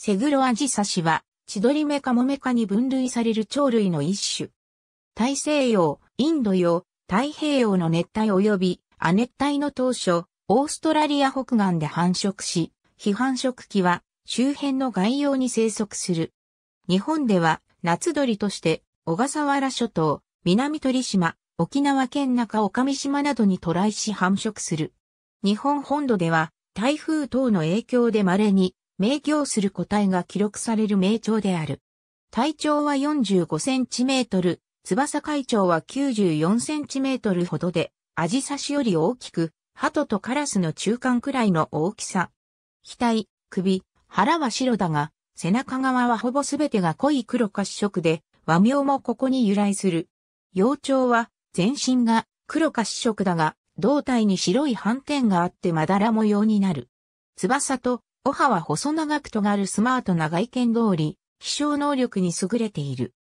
セグロアジサシは、チドリメカモメカに分類される鳥類の一種。大西洋、インド洋、太平洋の熱帯及び亜熱帯の当初、オーストラリア北岸で繁殖し、非繁殖期は周辺の外洋に生息する。日本では夏鳥として小笠原諸島、南鳥島、沖縄県中岡見島などに渡来し繁殖する。日本本土では台風等の影響で稀に明鏡する個体が記録される名鳥である。体長は45センチメートル、翼海長は94センチメートルほどで、アジサシより大きく、鳩とカラスの中間くらいの大きさ。額、首、腹は白だが、背中側はほぼすべてが濃い黒褐色で、和名もここに由来する。幼鳥は、全身が黒褐色だが、胴体に白い斑点があってまだら模様になる。翼とオハは細長く尖るスマートな外見通り、飛翔能力に優れている。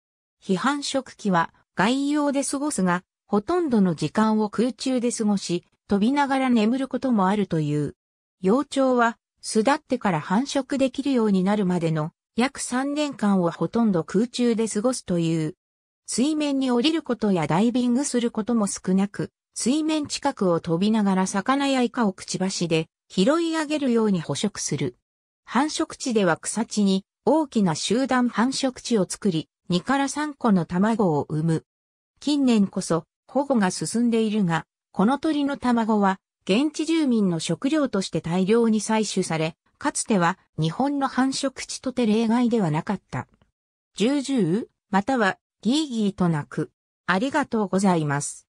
批判食期は外洋で過ごすが、ほとんどの時間を空中で過ごし、飛びながら眠ることもあるという。幼鳥は巣立ってから繁殖できるようになるまでの約3年間をほとんど空中で過ごすという。水面に降りることやダイビングすることも少なく、水面近くを飛びながら魚やイカをくちばしで拾い上げるように捕食する。繁殖地では草地に大きな集団繁殖地を作り、2から3個の卵を産む。近年こそ保護が進んでいるが、この鳥の卵は現地住民の食料として大量に採取され、かつては日本の繁殖地とて例外ではなかった。ジュージュー、またはギーギーと鳴く。ありがとうございます。